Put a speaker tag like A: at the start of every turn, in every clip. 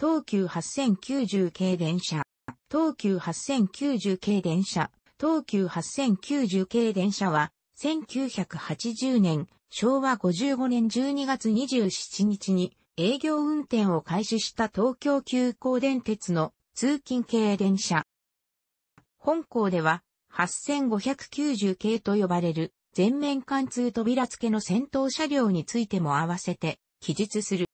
A: 東急8090系電車、東急8090系電車、東急8090系電車は、1980年、昭和55年12月27日に営業運転を開始した東京急行電鉄の通勤系電車。本校では8590系と呼ばれる全面貫通扉付けの先頭車両についても合わせて記述する。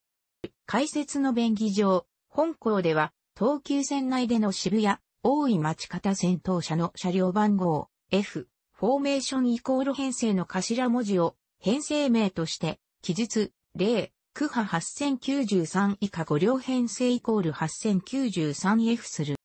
A: 解説の便宜上、本校では、東急線内での渋谷、大井町方先頭車の車両番号、F、フォーメーションイコール編成の頭文字を、編成名として、記述、例、区波8093以下5両編成イコール 8093F する。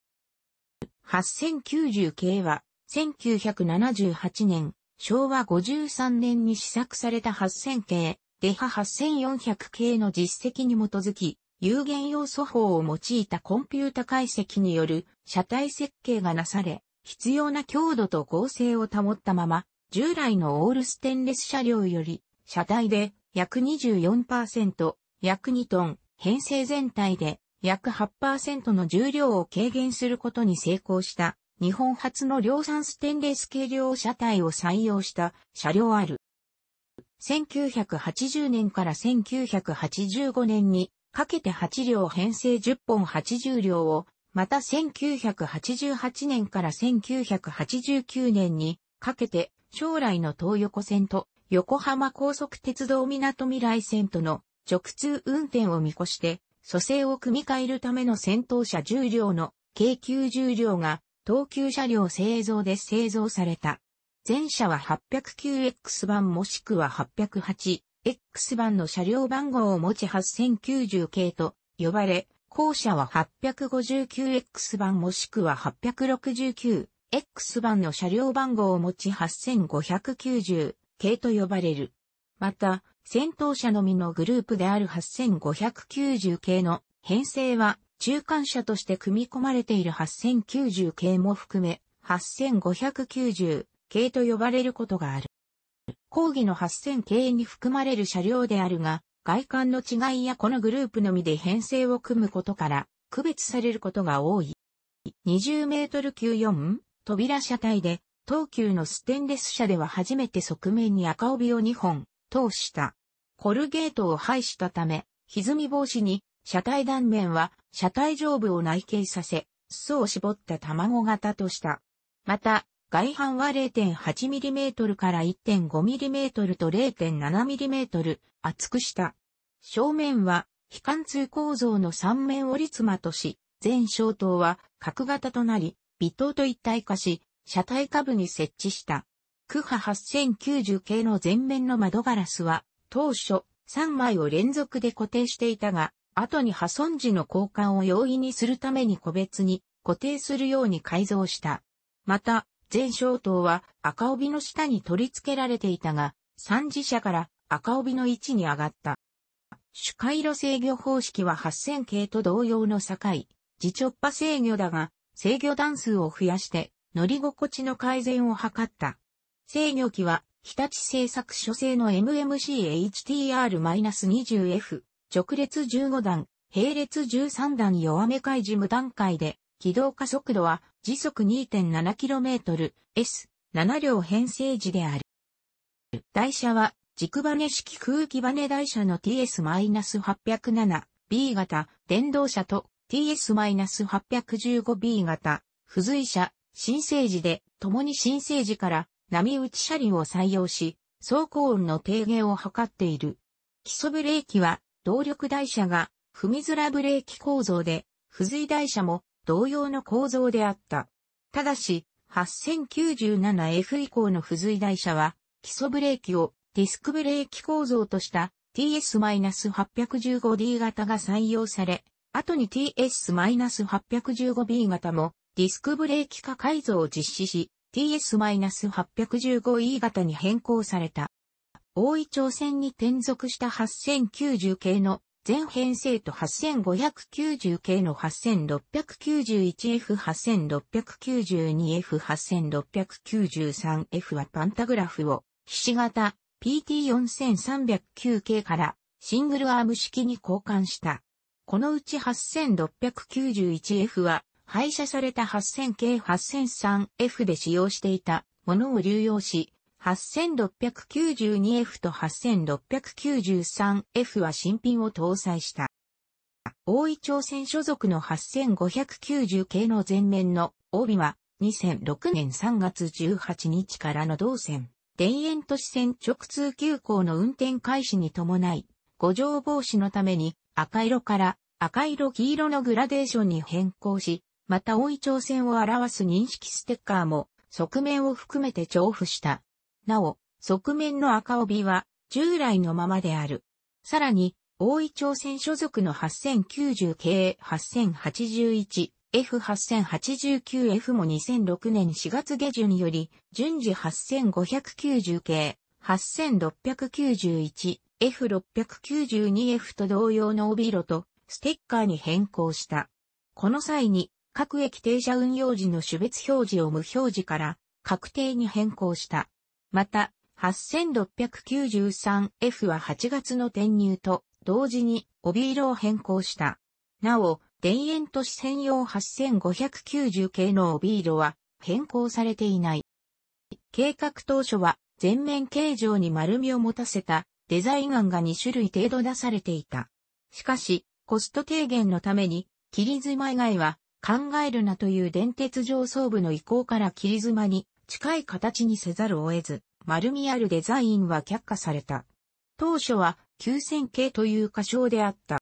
A: 8090系は、1978年、昭和53年に試作された8000系、デハ8400系の実績に基づき、有限要素法を用いたコンピュータ解析による車体設計がなされ、必要な強度と合成を保ったまま、従来のオールステンレス車両より、車体で約24%、約2トン、編成全体で約8%の重量を軽減することに成功した、日本初の量産ステンレス軽量車体を採用した車両ある。1980年から1985年にかけて8両編成10本80両を、また1988年から1989年にかけて将来の東横線と横浜高速鉄道港未来線との直通運転を見越して蘇生を組み替えるための先頭車10両の計90両が東急車両製造で製造された。前車は 809X 版もしくは808 X 版の車両番号を持ち8090系と呼ばれ、後者は 859X 版もしくは 869X 版の車両番号を持ち8590系と呼ばれる。また、先頭車のみのグループである8590系の編成は中間車として組み込まれている8090系も含め8590系と呼ばれることがある。講義の8000系に含まれる車両であるが、外観の違いやこのグループのみで編成を組むことから、区別されることが多い。20メートル級4、扉車体で、東急のステンレス車では初めて側面に赤帯を2本、通した。コルゲートを排したため、歪み防止に、車体断面は車体上部を内径させ、裾を絞った卵型とした。また、外反は 0.8mm から 1.5mm と 0.7mm 厚くした。正面は非貫通構造の三面折り妻とし、全小塔は角型となり、微塔と一体化し、車体下部に設置した。区波8090系の前面の窓ガラスは、当初3枚を連続で固定していたが、後に破損時の交換を容易にするために個別に固定するように改造した。また、全小灯は赤帯の下に取り付けられていたが、三次車から赤帯の位置に上がった。主回路制御方式は8000系と同様の境、自直波制御だが、制御段数を増やして乗り心地の改善を図った。制御機は日立製作所製の MMCHTR-20F、直列15段、並列13段弱め開示無段階で軌道加速度は時速 2.7km、S7 両編成時である。台車は軸バネ式空気バネ台車の TS-807B 型電動車と TS-815B 型付随車新生時で共に新生時から波打ち車輪を採用し走行音の低減を図っている。基礎ブレーキは動力台車が踏みづらブレーキ構造で付随台車も同様の構造であった。ただし、8097F 以降の付随台車は、基礎ブレーキをディスクブレーキ構造とした TS-815D 型が採用され、後に TS-815B 型もディスクブレーキ化改造を実施し、TS-815E 型に変更された。大井朝鮮に転属した8090系の全編成と 8590K の 8691F8692F8693F はパンタグラフを、ひし形 PT4309K からシングルアーム式に交換した。このうち 8691F は、廃車された 8000K8003F で使用していたものを流用し、8692F と 8693F は新品を搭載した。大井朝鮮所属の8590系の前面の帯は2006年3月18日からの同線、田園都市線直通急行の運転開始に伴い、五条防止のために赤色から赤色黄色のグラデーションに変更し、また大井朝鮮を表す認識ステッカーも側面を含めて重複した。なお、側面の赤帯は従来のままである。さらに、大井朝鮮所属の8090系 8081F8089F も2006年4月下旬より、順次8590系 8691F692F と同様の帯色とステッカーに変更した。この際に、各駅停車運用時の種別表示を無表示から確定に変更した。また、8693F は8月の転入と同時に帯色を変更した。なお、田園都市専用8590系の帯色は変更されていない。計画当初は全面形状に丸みを持たせたデザイン案が2種類程度出されていた。しかし、コスト低減のために、切り妻以外は考えるなという電鉄上層部の意向から切り妻に近い形にせざるを得ず、丸みあるデザインは却下された。当初は9000系という仮称であった。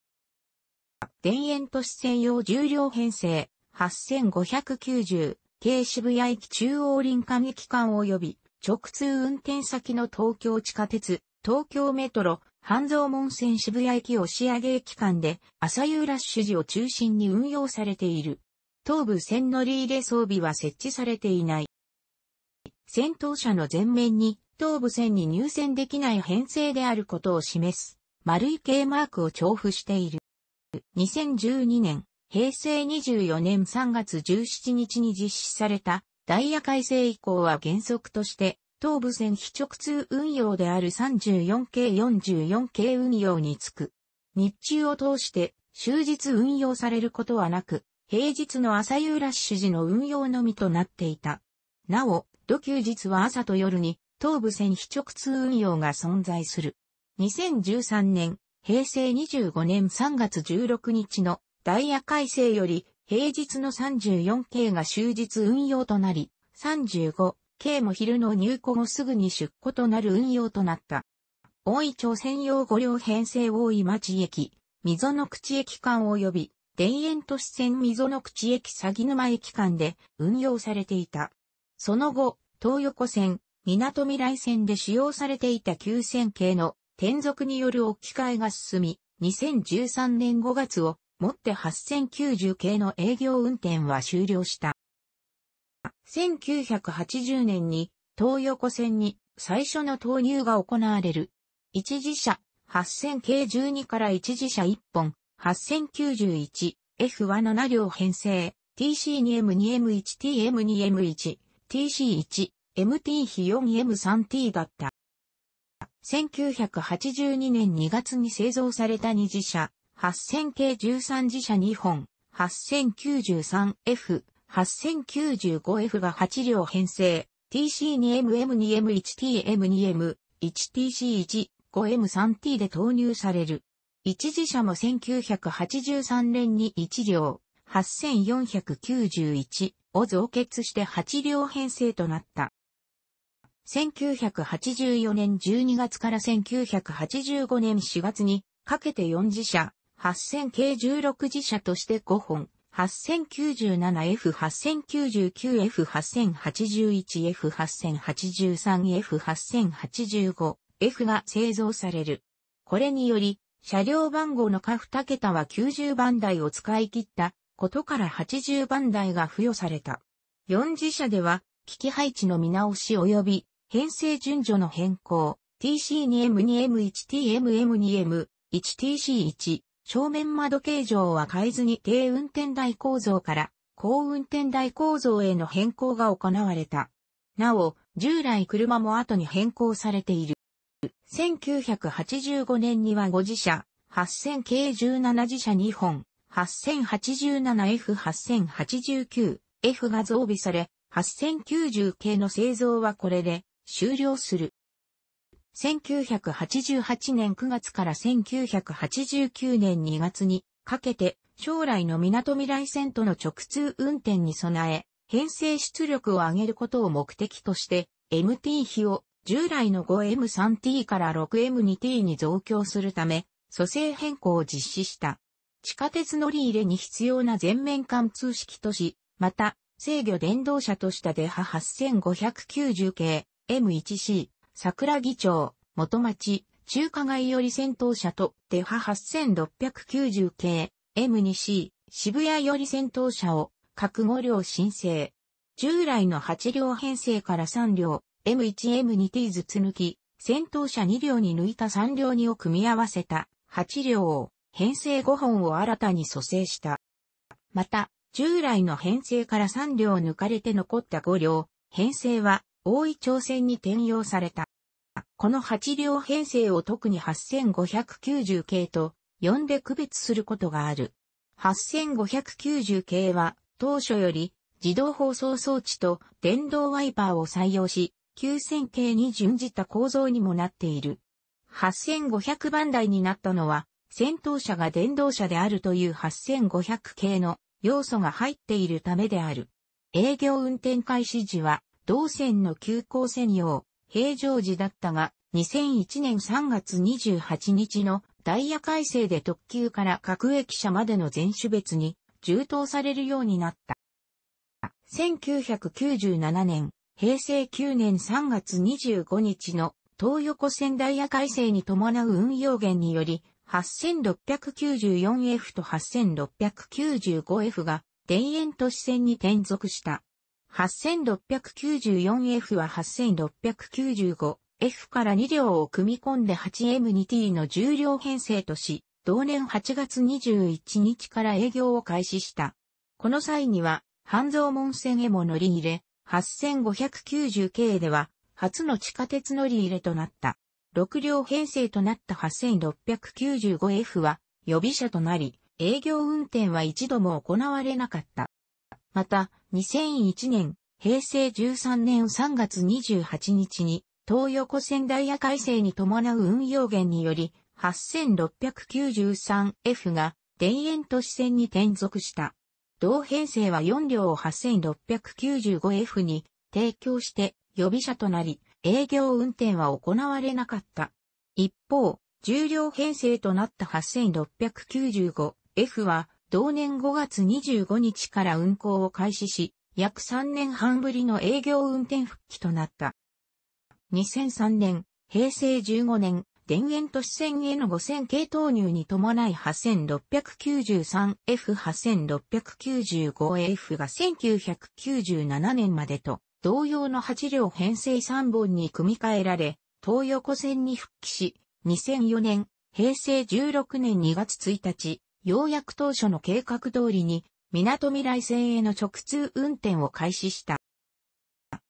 A: 田園都市専用重量編成8590系渋谷駅中央林間駅間及び直通運転先の東京地下鉄、東京メトロ、半蔵門線渋谷駅押上駅間で朝夕ラッシュ時を中心に運用されている。東部線乗り入れ装備は設置されていない。戦闘車の前面に東部線に入線できない編成であることを示す丸い K マークを調布している。2012年、平成24年3月17日に実施されたダイヤ改正以降は原則として東部線非直通運用である 34K、44K 運用につく。日中を通して終日運用されることはなく、平日の朝夕ラッシュ時の運用のみとなっていた。なお、土休日は朝と夜に、東武線非直通運用が存在する。2013年、平成25年3月16日のダイヤ改正より、平日の 34K が終日運用となり、35K も昼の入庫後すぐに出庫となる運用となった。大井町専用五両編成大井町駅、溝の口駅間及び、田園都市線溝の口駅鷺沼駅間で運用されていた。その後、東横線、港未来線で使用されていた9000系の転属による置き換えが進み、2013年5月をもって8090系の営業運転は終了した。1980年に東横線に最初の投入が行われる。一時車8000系12から一時車1本 8091F 1 7両編成 TC2M2M1TM2M1 TC1 MT 比 4M3T だった。1982年2月に製造された2次車、8000系13次車2本、8093F、8095F が8両編成、TC2MM2M1TM2M、1TC1、5M3T で投入される。1次車も1983年に1両、8491を増結して8両編成となった。1984年12月から1985年4月にかけて4次車、8000系16次車として5本、8097F8099F8081F8083F8085F が製造される。これにより、車両番号の下2桁は90番台を使い切ったことから80番台が付与された。4次車では、機器配置の見直し及び編成順序の変更、TC2M2M1TMM2M1TC1、正面窓形状は変えずに低運転台構造から高運転台構造への変更が行われた。なお、従来車も後に変更されている。1985年には5自車、8000 k 17自車2本、8087F8089F が増備され、8090系の製造はこれで終了する。1988年9月から1989年2月にかけて将来の港未来線との直通運転に備え、編成出力を上げることを目的として、MT 比を従来の 5M3T から 6M2T に増強するため、蘇生変更を実施した。地下鉄乗り入れに必要な全面貫通式とし、また、制御電動車としたデハ8590系、M1C、桜木町、元町、中華街より戦闘車と、デハ8690系、M2C、渋谷より戦闘車を、各5両申請。従来の8両編成から3両、M1、M2T ずつ抜き、戦闘車2両に抜いた3両2を組み合わせた、8両を、編成5本を新たに蘇生した。また、従来の編成から3両抜かれて残った5両、編成は大井朝鮮に転用された。この8両編成を特に8590系と呼んで区別することがある。8590系は当初より自動放送装置と電動ワイパーを採用し、9000系に準じた構造にもなっている。8500番台になったのは、戦闘車が電動車であるという8500系の要素が入っているためである。営業運転開始時は同線の急行専用、平常時だったが、2001年3月28日のダイヤ改正で特急から各駅舎までの全種別に充当されるようになった。1997年、平成9年3月25日の東横線ダイヤ改正に伴う運用源により、8694F と 8695F が田園都市線に転属した。8694F は 8695F から2両を組み込んで 8M2T の重量編成とし、同年8月21日から営業を開始した。この際には、半蔵門線へも乗り入れ、8590系では、初の地下鉄乗り入れとなった。6両編成となった 8695F は、予備車となり、営業運転は一度も行われなかった。また、2001年、平成13年3月28日に、東横線ダイヤ改正に伴う運用源により、8693F が田園都市線に転属した。同編成は4両を 8695F に提供して予備車となり、営業運転は行われなかった。一方、重量編成となった 8695F は同年5月25日から運行を開始し、約3年半ぶりの営業運転復帰となった。2003年、平成15年、田園都市線への5000系投入に伴い 8693F8695F が1997年までと同様の8両編成3本に組み替えられ、東横線に復帰し、2004年、平成16年2月1日、ようやく当初の計画通りに、港未来線への直通運転を開始した。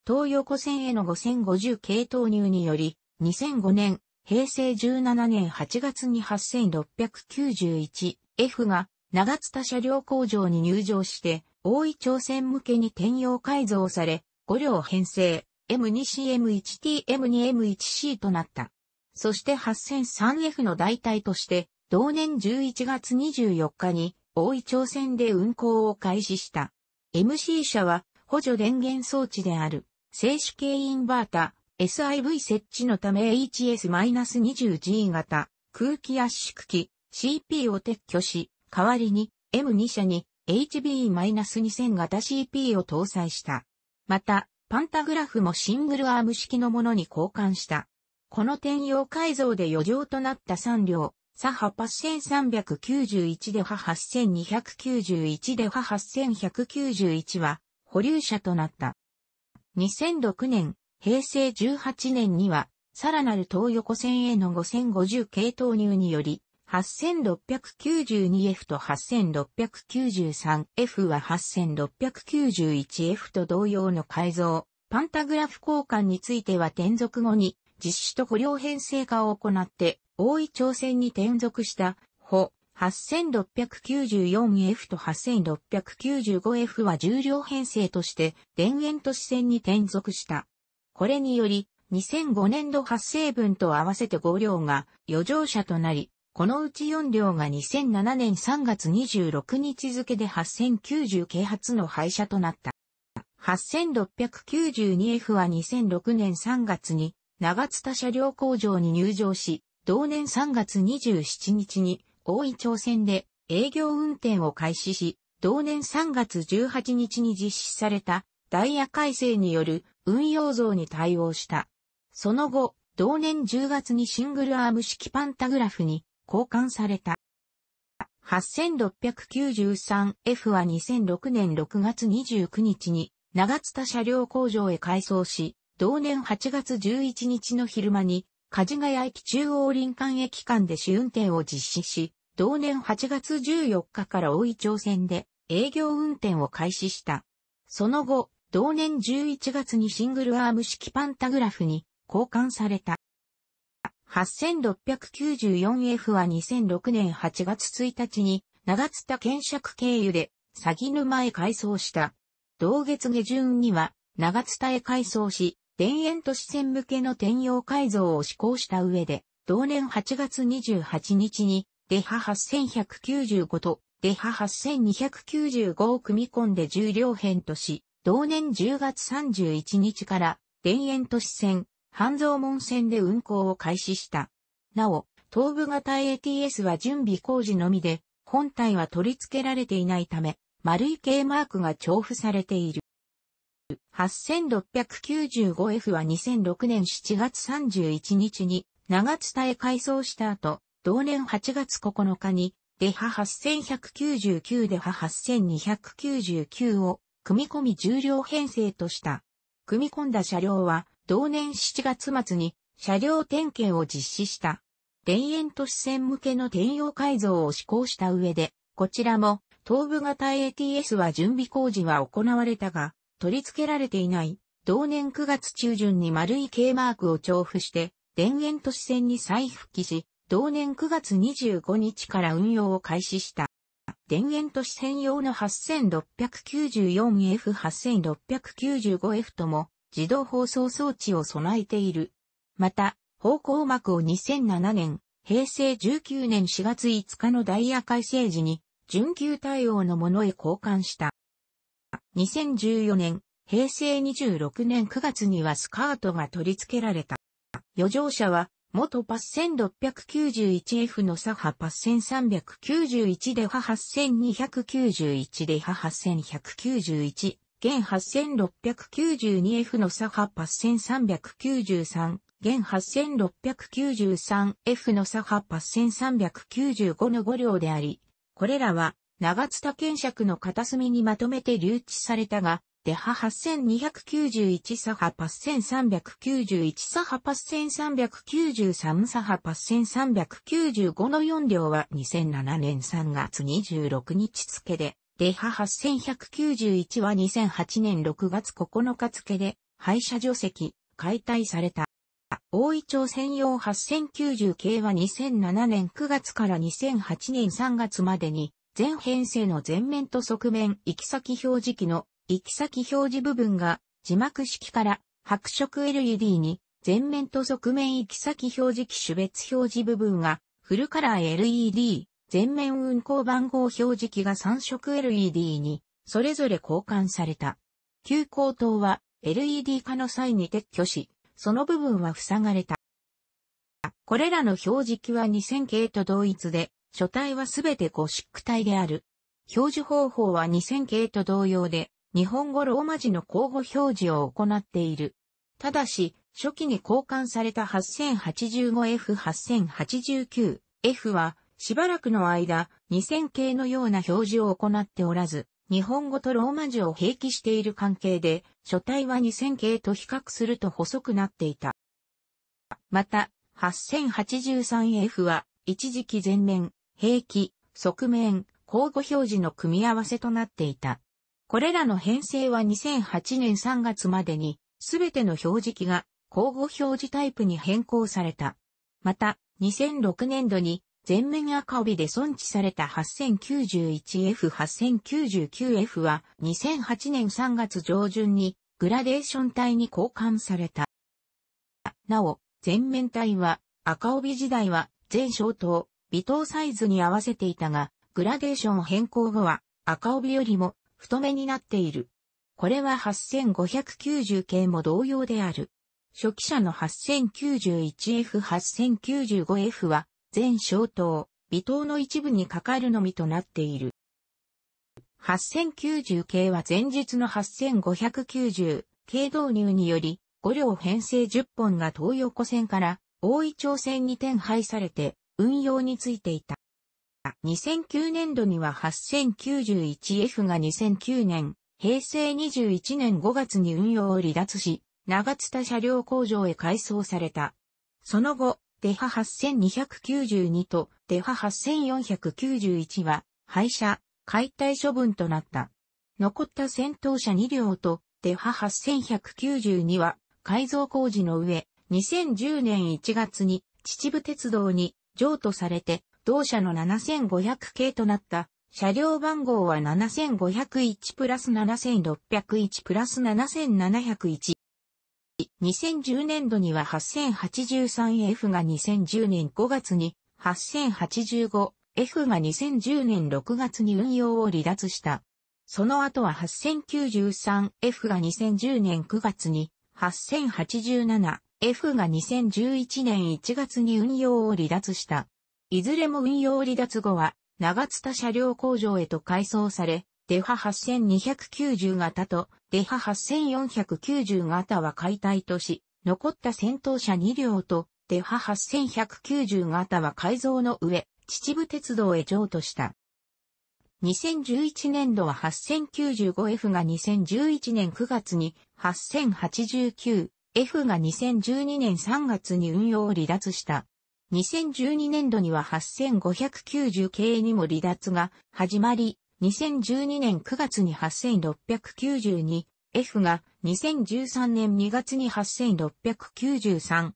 A: 東横線への5050系投入により、2005年、平成17年8月に 8691F が長津田車両工場に入場して、大井町線向けに転用改造され、5両編成、M2CM1T、M2M1C となった。そして 8003F の代替として、同年11月24日に大井町線で運行を開始した。MC 車は補助電源装置である静止系インバータ SIV 設置のため HS-20G 型空気圧縮機 CP を撤去し、代わりに M2 社に HB-2000 型 CP を搭載した。また、パンタグラフもシングルアーム式のものに交換した。この転用改造で余剰となった3両、左派8391で派8291で派8191は保留者となった。2006年、平成18年には、さらなる東横線への5050系投入により、8692F と 8693F は 8691F と同様の改造、パンタグラフ交換については転属後に実施と保留編成化を行って大井朝鮮に転属した、ほ、8694F と 8695F は重量編成として田園都市線に転属した。これにより、2005年度発生分と合わせて5両が余剰車となり、このうち4両が2007年3月26日付で8090啓発の廃車となった。8692F は2006年3月に長津田車両工場に入場し、同年3月27日に大井町線で営業運転を開始し、同年3月18日に実施されたダイヤ改正による運用増に対応した。その後、同年10月にシングルアーム式パンタグラフに交換された。8693F は2006年6月29日に長津田車両工場へ改装し、同年8月11日の昼間に梶ヶ谷駅中央林間駅間で試運転を実施し、同年8月14日から大井町線で営業運転を開始した。その後、同年11月にシングルアーム式パンタグラフに交換された。8694F は2006年8月1日に長津田検釈経由で詐欺沼へ改装した。同月下旬には長津田へ改装し、田園都市線向けの転用改造を施行した上で、同年8月28日に、デハ8195とデハ8295を組み込んで重量編とし、同年10月31日から田園都市線、半蔵門線で運行を開始した。なお、東部型 ATS は準備工事のみで、本体は取り付けられていないため、丸い K マークが重布されている。8695F は2006年7月31日に長津田へ改装した後、同年8月9日に、デハ8199デハ8299を組み込み重量編成とした。組み込んだ車両は、同年7月末に車両点検を実施した。田園都市線向けの転用改造を施行した上で、こちらも東部型 ATS は準備工事は行われたが、取り付けられていない、同年9月中旬に丸い K マークを調布して、電源都市線に再復帰し、同年9月25日から運用を開始した。電源都市専用の 8694F8695F とも自動放送装置を備えている。また、方向幕を2007年、平成19年4月5日のダイヤ改正時に、準急対応のものへ交換した。2014年、平成26年9月にはスカートが取り付けられた。余剰者は、元パス 1691F の左派パス1391で派8291で派8191、現 8692F の左派パス1393、現 8693F の左派パス1395の5両であり、これらは長津田検釈の片隅にまとめて留置されたが、デハ8291左派パス1391左派パス1393左派パス1395の4両は2007年3月26日付で、デハ8191は2008年6月9日付で、廃車除籍、解体された。大井町専用8090系は2007年9月から2008年3月までに全編成の前面と側面行き先表示器の行き先表示部分が字幕式から白色 LED に前面と側面行き先表示器種別表示部分がフルカラー LED 前面運行番号表示器が3色 LED にそれぞれ交換された。急行灯は LED 化の際に撤去し、その部分は塞がれた。これらの表示器は2000系と同一で、書体はすべてゴシック体である。表示方法は2000系と同様で、日本語ローマ字の交互表示を行っている。ただし、初期に交換された 8085F8089F は、しばらくの間、2000系のような表示を行っておらず、日本語とローマ字を併記している関係で、書体は2000系と比較すると細くなっていた。また、8083F は、一時期全面、兵器、側面、交互表示の組み合わせとなっていた。これらの編成は2008年3月までに、すべての表示器が交互表示タイプに変更された。また、2006年度に全面赤帯で存置された 8091F8099F は2008年3月上旬にグラデーション帯に交換された。なお、全面帯は赤帯時代は全消灯、微糖サイズに合わせていたが、グラデーション変更後は赤帯よりも太めになっている。これは8590系も同様である。初期車の 8091F8095F は全小灯、微糖の一部にかかるのみとなっている。8090系は前日の8590系導入により5両編成10本が東横線から大井町線に転廃されて運用についていた。2009年度には 8091F が2009年、平成21年5月に運用を離脱し、長津田車両工場へ改装された。その後、デハ8292とデハ8491は廃車、解体処分となった。残った戦闘車2両とデハ8192は改造工事の上、2010年1月に秩父鉄道に譲渡されて、同社の7500系となった、車両番号は7501プラス7601プラス7701。2010年度には 8083F が2010年5月に 8085F が2010年6月に運用を離脱した。その後は 8093F が2010年9月に8 0 8 7 F が2011年1月に運用を離脱した。いずれも運用離脱後は、長津田車両工場へと改装され、デハ8290型とデハ8490型は解体とし、残った戦闘車2両とデハ8190型は改造の上、秩父鉄道へ譲渡した。2011年度は 8095F が2011年9月に8089 F が2012年3月に運用を離脱した。2012年度には8590 k にも離脱が始まり、2012年9月に 8692F が2013年2月に 8693F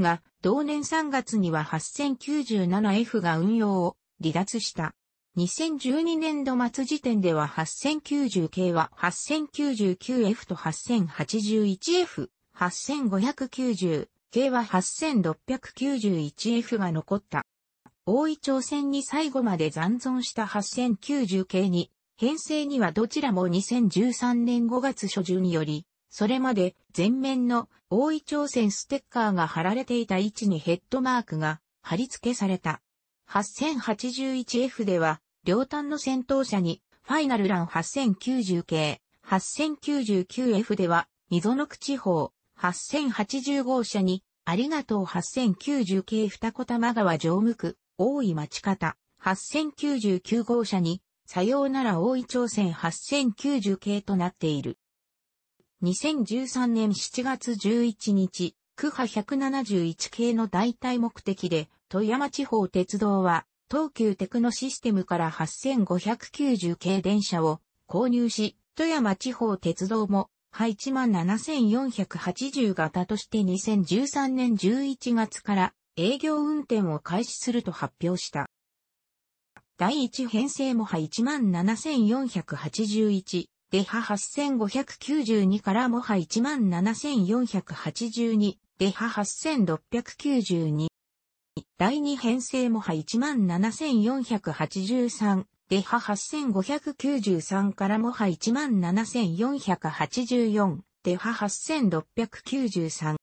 A: が同年3月には 8097F が運用を離脱した。2012年度末時点では 8090K は 8099F と 8081F 8590、K は 8691F が残った。大井朝鮮に最後まで残存した8090系に、編成にはどちらも2013年5月初旬により、それまで前面の大井朝鮮ステッカーが貼られていた位置にヘッドマークが貼り付けされた。8081F では、両端の戦闘車に、ファイナルラン8090系、8099F では、溝の口方、8080号車に、ありがとう8090系二子玉川常務区、大井町方、8099号車に、さようなら大井町線8090系となっている。2013年7月11日、区波171系の代替目的で、富山地方鉄道は、東急テクノシステムから8590系電車を購入し、富山地方鉄道もハイ万7480型として2013年11月から営業運転を開始すると発表した。第1編成もハ17481デハ8592からもハ17482デハ8692第2編成もハ17483デハ8593からモハ17484、デハ8693。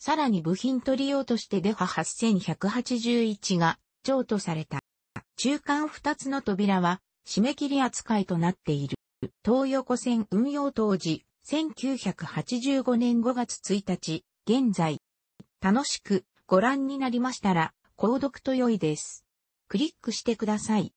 A: さらに部品取り用としてデハ8181が譲渡された。中間2つの扉は締め切り扱いとなっている。東横線運用当時、1985年5月1日、現在。楽しくご覧になりましたら、購読と良いです。クリックしてください。